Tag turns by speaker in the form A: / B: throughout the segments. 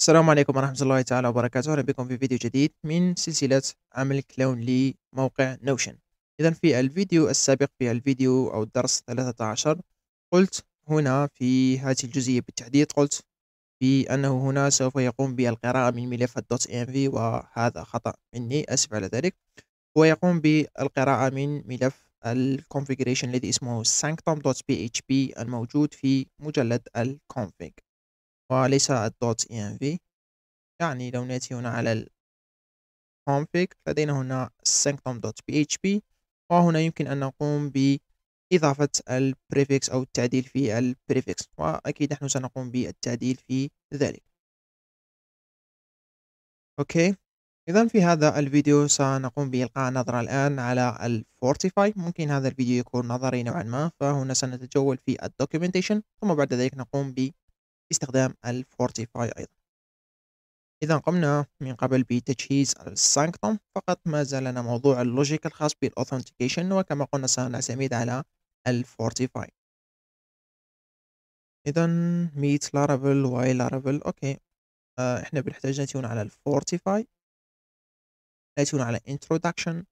A: السلام عليكم ورحمة الله تعالى وبركاته أهلا بكم في فيديو جديد من سلسلة عمل كلون لموقع نوشن إذا في الفيديو السابق في الفيديو أو الدرس 13 قلت هنا في هذه الجزئية بالتحديد قلت بأنه هنا سوف يقوم بالقراءة من ملف دوت .env وهذا خطأ مني أسف على ذلك هو يقوم بالقراءة من ملف الconfiguration الذي اسمه sanctum.php الموجود في مجلد الconfig وليس .دوت .env يعني لو نأتي هنا على الconfig لدينا هنا sanctum.php وهنا يمكن أن نقوم بإضافة الprefix أو التعديل في الprefix وأكيد نحن سنقوم بالتعديل في ذلك أوكي إذا في هذا الفيديو سنقوم بإلقاء نظرة الآن على الفورتيفاي ممكن هذا الفيديو يكون نظري نوعا ما فهنا سنتجول في الدوكيومنتيشن ثم بعد ذلك نقوم ب باستخدام الفورتيفاي أيضا إذا قمنا من قبل بتجهيز السانكتوم فقط ما زال لنا موضوع اللوجيك الخاص بالأوثنتيكيشن وكما قلنا سنعتمد على الفورتيفاي إذا ميت لارافيل واي لارافيل أوكي آه، إحنا بنحتاج نتيون على الفورتيفاي نتيون على introduction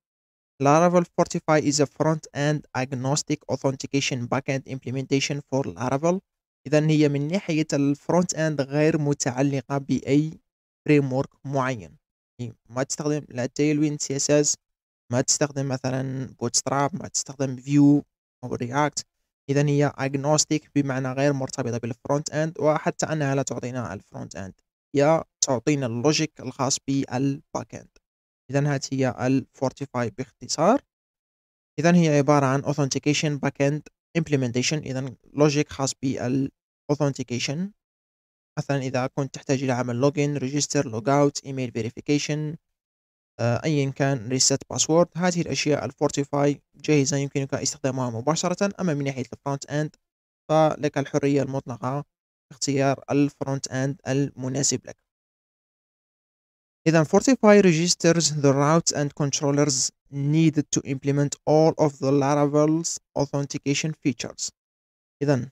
A: Laravel Fortify is a front-end agnostic authentication backend implementation for Laravel اذا هي من ناحيه الفرونت اند غير متعلقه باي فريم معين يعني ما تستخدم لا تيلوين سي اس اس ما تستخدم مثلا بوتستراب ما تستخدم فيو او رياكت اذا هي اجنوستيك بمعنى غير مرتبطه بالفرونت اند وحتى انها لا تعطينا الفرونت اند هي تعطينا اللوجيك الخاص بالباك اند اذا هذه هي الفورتيفاي باختصار اذا هي عباره عن authentication backend implementation اذا logic خاص بال authentication مثلا اذا كنت تحتاج الى عمل login register logout email verification آه، ايا كان reset password هذه الاشياء الفورتيفاي جاهزه يمكنك استخدامها مباشره اما من ناحيه الفرونت اند فلك الحريه المطلقه اختيار الفرونت اند المناسب لك اذا fortify registers the routes and controllers needed to implement all of the Laravel's authentication features إذا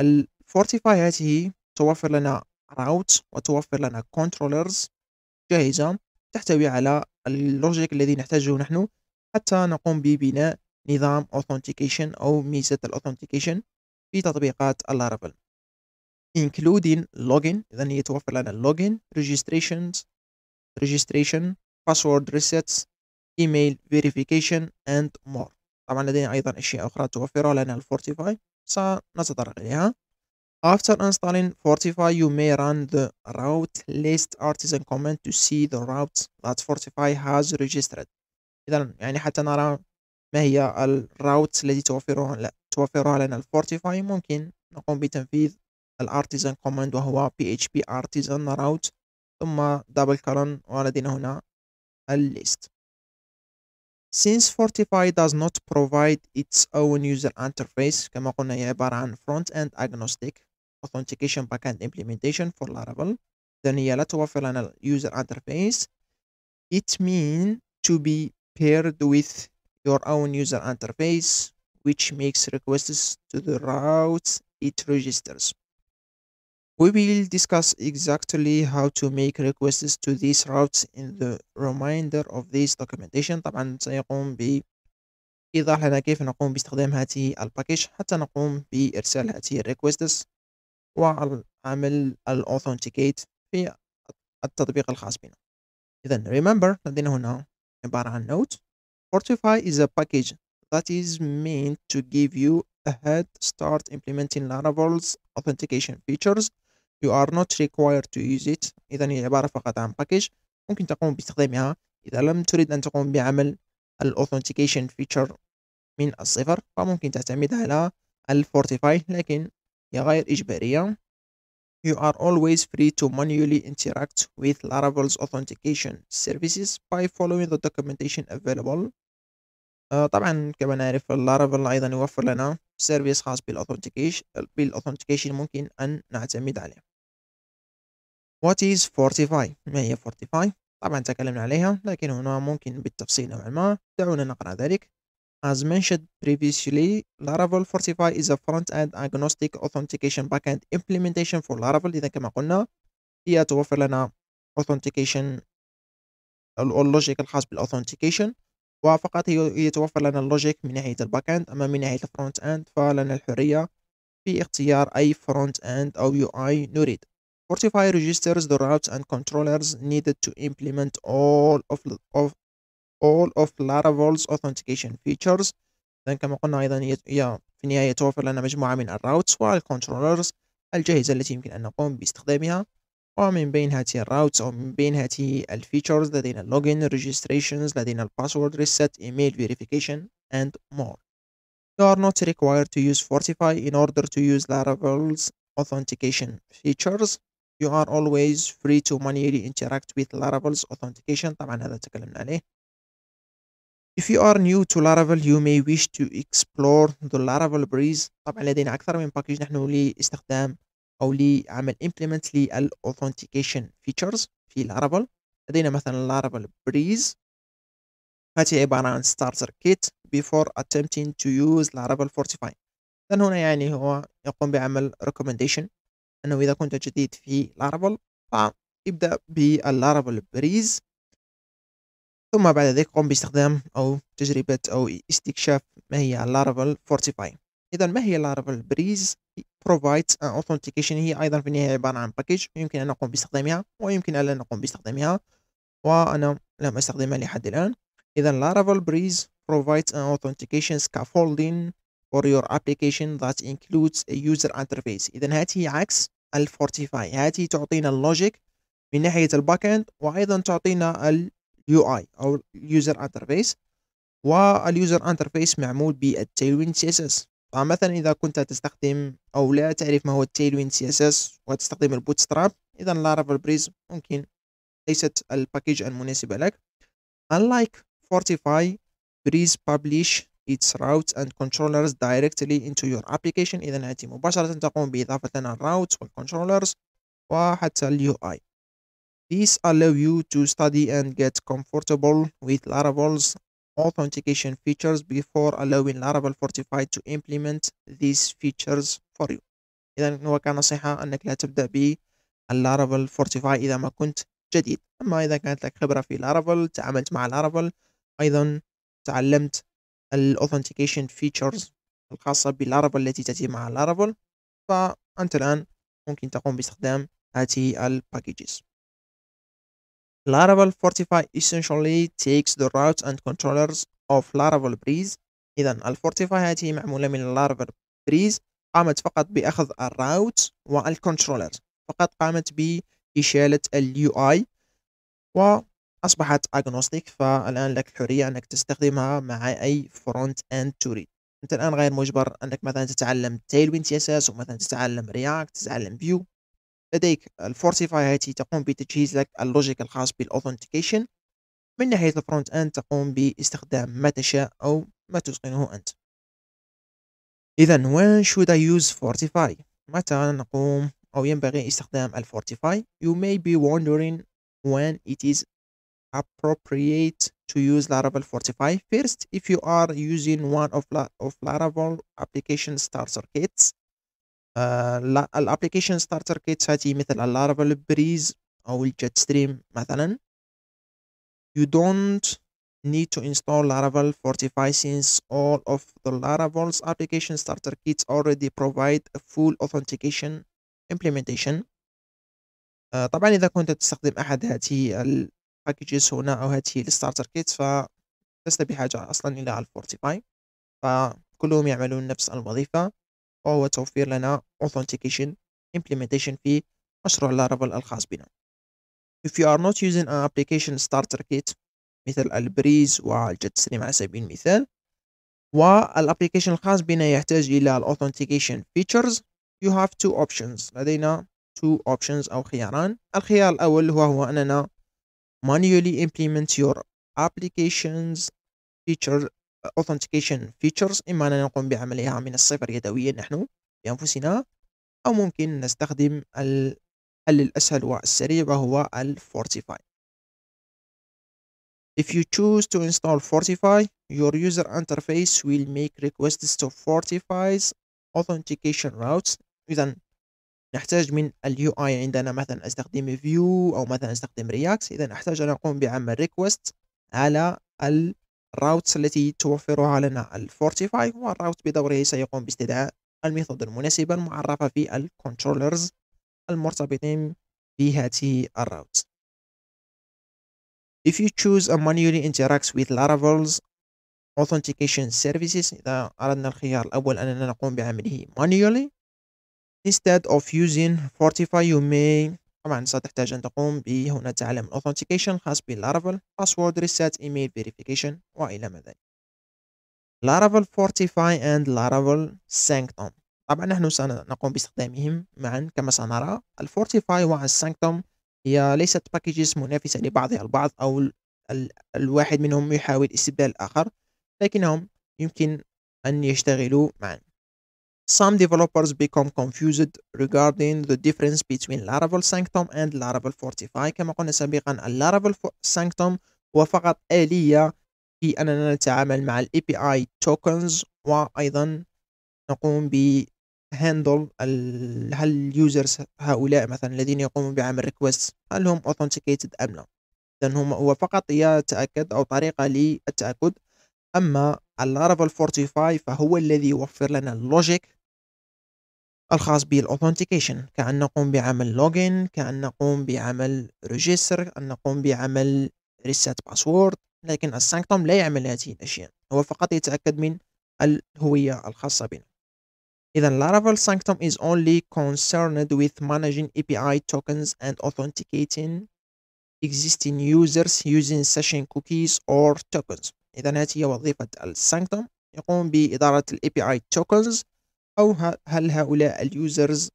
A: الفورتيفاي هذه توفر لنا راوت وتوفر لنا كنترولرز جاهزة تحتوي على اللوجيك الذي نحتاجه نحن حتى نقوم ببناء نظام authentication أو ميزة الاوثنتيكيشن في تطبيقات اللارافيل including login إذا يتوفر لنا login registrations registration password resets ايميل فيريفيكيشن اند مور طبعا لدينا ايضا اشياء اخرى توفرها لنا الفورتيفاي سنتطرق اليها After installing Fortify, you may run the route list artisan command to see the routes that Fortify has registered. إذا يعني حتى نرى ما هي routes التي توفرها لا توفرها لنا Fortify ممكن نقوم بتنفيذ artisan command وهو php artisan route ثم double colon ولدينا هنا list. Since Fortify does not provide its own user interface كما قلنا front end agnostic authentication backend implementation for Laravel then هي لا توفر user interface it means to be paired with your own user interface which makes requests to the routes it registers we will discuss exactly how to make requests to these routes in the remainder of this documentation طبعا سيقوم بإيضاح لنا كيف نقوم باستخدام هذه الباكيج حتى نقوم بإرسال هذه الريكوستس وعمل الأوثنتيكيت في التطبيق الخاص بنا إذا remember لدينا هنا عبارة عن note Fortify is a package that is meant to give you a head start implementing Laravel's authentication features you are not required to use it إذا هي عبارة فقط عن باكج ممكن تقوم باستخدامها إذا لم تريد أن تقوم بعمل الأوثنتيكيشن فيتشر من الصفر فممكن تعتمد على الفورتيفاي لكن هي غير إجبارية You are always free to manually interact with Laravel's authentication services by following the documentation available. آه، طبعا كما نعرف Laravel أيضا يوفر لنا سيرفيس خاص بالأوثنتيكيشن بالأوثنتيكيشن ممكن أن نعتمد عليه. What is fortify؟ ما هي fortify؟ طبعا تكلمنا عليها لكن هنا ممكن بالتفصيل نوعا ما دعونا نقرأ ذلك As mentioned previously, Laravel Fortify is a front-end agnostic authentication backend implementation for Laravel إذا كما قلنا هي توفر لنا authentication اللوجيك الخاص بالauthentication وفقط يتوفر لنا اللوجيك من ناحية الباكند أما من ناحية الفرونت اند فلنا الحرية في اختيار أي فرونت اند أو UI نريد Fortify registers the routes and controllers needed to implement all of, of all of Laravel's authentication features Then, كما قلنا أيضا هي في النهاية توفر لنا مجموعة من الراوتس والكنترولرز الجاهزة التي يمكن أن نقوم باستخدامها ومن بين هذه الراوتس أو من بين هذه الفيتشرز لدينا اللوجين registrations لدينا الباسورد ريست email verification and more You are not required to use Fortify in order to use Laravel's authentication features you are always free to manually interact with Laravel's authentication طبعا هذا تكلمنا عليه If you are new to Laravel you may wish to explore the Laravel Breeze طبعا لدينا أكثر من باكيج نحن لاستخدام أو لعمل implement للauthentication features في Laravel لدينا مثلا Laravel Breeze هذه عبارة عن starter kit before attempting to use Laravel Fortify then هنا يعني هو يقوم بعمل recommendation أنه إذا كنت جديد في لارافل فابدأ باللارافل بريز ثم بعد ذلك قم باستخدام أو تجربة أو استكشاف ما هي لارافيل فورتيفاي إذا ما هي لارافيل بريز provides authentication هي أيضا في النهاية عبارة عن باكج يمكن أن نقوم باستخدامها ويمكن ألا نقوم باستخدامها وأنا لم أستخدمها لحد الآن إذا لارافل بريز provides an authentication scaffolding for your application that includes a user interface اذا هذه عكس الفورتيفاي هذه تعطينا اللوجيك من ناحيه الباك اند وايضا تعطينا اليو اي او اليوزر انترفيس واليوزر انترفيس معمول بالتيلوين سي اس اس فمثلا اذا كنت تستخدم او لا تعرف ما هو التيلوين سي اس اس وتستخدم البوت ستراب اذا لارافل بريز ممكن ليست الباكيج المناسبه لك unlike fortify breeze publish its routes and controllers directly into your application إذا هاتي مباشرة تقوم بإضافة لنا الراوت والcontrollers وحتى الـ UI This allow you to study and get comfortable with Laravel's authentication features before allowing Laravel Fortify to implement these features for you إذا هو كنصيحة أنك لا تبدأ ب Laravel Fortify إذا ما كنت جديد أما إذا كانت لك خبرة في Laravel تعاملت مع Laravel أيضا تعلمت الاوثنتيكيشن فيتشرز الخاصة باللارابل التي تأتي مع لارابل فأنت الآن ممكن تقوم باستخدام هذه الباكيجز Laravel Fortify essentially takes the routes and controllers of Laravel Breeze إذا الفورتيفاي هذه معمولة من Laravel Breeze قامت فقط بأخذ الراوت controllers فقط قامت بإشالة اليو UI و أصبحت أجنوستيك فالآن لك الحرية أنك تستخدمها مع أي فرونت أند تريد أنت الآن غير مجبر أنك مثلا تتعلم وين تي اس اس ومثلا تتعلم رياكت تتعلم فيو لديك الفورتيفاي هاتي تقوم بتجهيز لك اللوجيك الخاص بالاوثنتيكيشن من ناحية الفرونت أند تقوم باستخدام ما تشاء أو ما تتقنه أنت إذا when should I use Fortify؟ متى نقوم أو ينبغي استخدام الفورتيفاي؟ You may be wondering when it is appropriate to use Laravel 45. First, if you are using one of, La of Laravel application starter kits, آه الابلكيشن ستارتر كيتس هاتي مثل اللارفل بريز او الجيت ستريم مثلا you don't need to install laravel 45 since all of the laravel's application starter kits already provide a full authentication implementation Uh, طبعا اذا كنت تستخدم احد هذه باكيجز هنا او هذه الستارتر كيت فلسنا بحاجه اصلا الى الفورتيفاي فكلهم يعملون نفس الوظيفه وهو توفير لنا authentication implementation في مشروع لارافيل الخاص بنا if you are not using an application starter kit مثل البريز والجت ستريم على سبيل المثال والابليكيشن الخاص بنا يحتاج الى authentication فيتشرز you have two options لدينا two options او خياران الخيار الاول هو هو اننا manually implement your applications feature authentication features إما أننا نقوم بعملها من الصفر يدويا نحن بأنفسنا أو ممكن نستخدم الحل الأسهل والسريع وهو الفورتيفاي If you choose to install Fortify, your user interface will make requests to Fortify's authentication routes. إذا نحتاج من اليو اي عندنا مثلا استخدم فيو او مثلا استخدم رياكس اذا احتاج ان اقوم بعمل ريكوست على الراوتس التي توفرها لنا الفورتيفاي والراوت بدوره سيقوم باستدعاء الميثود المناسبة المعرفة في الكنترولرز المرتبطين بهذه الراوت If you choose a manually interacts with Laravel's authentication services إذا أردنا الخيار الأول أننا نقوم بعمله manually Instead of using Fortify you may طبعا ستحتاج أن تقوم بهنا تعلم Authentication خاص بلارافل Password Reset Email Verification وإلى ما ذلك Laravel Fortify and Laravel Sanctum طبعا نحن سنقوم باستخدامهم معا كما سنرى الفورتيفاي والسانكتوم هي ليست باكيجز منافسة لبعضها البعض أو ال ال الواحد منهم يحاول استبدال الآخر لكنهم يمكن أن يشتغلوا معا Some developers become confused regarding the difference between Laravel Sanctum and Laravel Fortify كما قلنا سابقا Laravel Sanctum هو فقط آلية في أننا نتعامل مع الـ API tokens وأيضا نقوم ب handle هل اليوزرز هؤلاء مثلا الذين يقومون بعمل requests هل هم authenticated أم لا إذن هم هو فقط يتأكد أو طريقة للتأكد أما Laravel 45 فهو الذي يوفر لنا اللوجيك الخاص بالاوثنتيكيشن كأن نقوم بعمل لوجن كأن نقوم بعمل ريجستر ان نقوم بعمل ريسيت باسورد لكن السانكتوم لا يعمل هذه الأشياء هو فقط يتأكد من الهوية الخاصة بنا إذا Laravel Sanctum is only concerned with managing API tokens and authenticating existing users using session cookies or tokens إذا هذه هي وظيفة السانكتوم يقوم بإدارة بي API tokens أو هل هؤلاء اليوزرز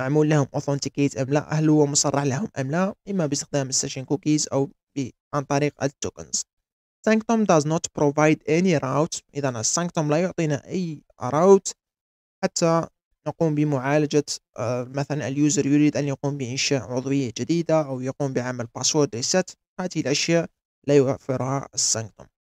A: معمول لهم أوثنتيكيت أم لا هل هو مصرح لهم أم لا إما باستخدام السيشن كوكيز أو عن طريق التوكنز sanctum does not provide any route إذا Sanctum لا يعطينا أي route حتى نقوم بمعالجة آه، مثلا اليوزر يريد أن يقوم بإنشاء عضوية جديدة أو يقوم بعمل باسورد ريست هذه الأشياء لا يوفرها Sanctum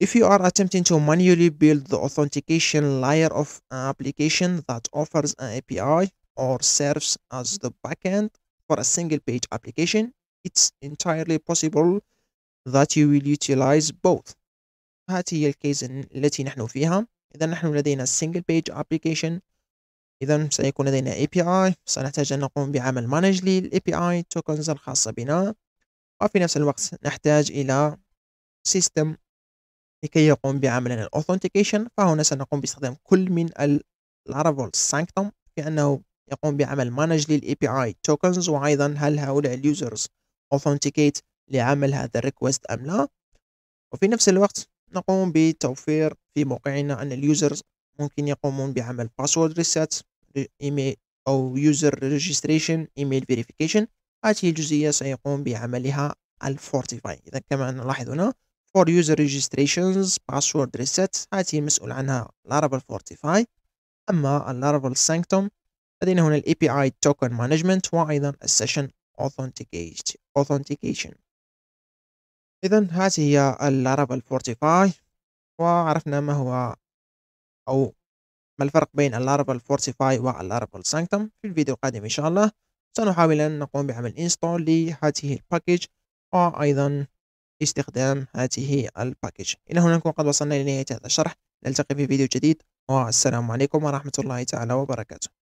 A: If you are attempting to manually build the authentication layer of an application that offers an API or serves as the backend for a single page application, it's entirely possible that you will utilize both. هذه هي الكيس التي نحن فيها إذا نحن لدينا single page application إذا سيكون لدينا API سنحتاج أن نقوم بعمل مانج API tokens الخاصة بنا وفي نفس الوقت نحتاج إلى system لكي يقوم بعملنا الاوثنتيكيشن فهنا سنقوم باستخدام كل من الارافول سانكتوم في انه يقوم بعمل مانج للاي بي اي توكنز وايضا هل هؤلاء اليوزرز اوثنتيكيت لعمل هذا الريكوست ام لا وفي نفس الوقت نقوم بتوفير في موقعنا ان اليوزرز ممكن يقومون بعمل باسورد ريسيت ايميل او يوزر ريجستريشن ايميل فيريفيكيشن هذه الجزئيه سيقوم بعملها الفورتيفاي اذا كما نلاحظ هنا for user registrations password reset هذه مسؤول عنها Laravel Fortify أما Laravel Sanctum لدينا هنا ال API Token Management وأيضا Session Authentication إذا هذه هي Laravel Fortify وعرفنا ما هو أو ما الفرق بين Laravel Fortify و Laravel Sanctum في الفيديو القادم إن شاء الله سنحاول أن نقوم بعمل install لهذه الباكج وأيضا استخدام هذه الباكيج إلى هنا نكون قد وصلنا لنهاية هذا الشرح نلتقي في فيديو جديد والسلام عليكم ورحمة الله تعالى وبركاته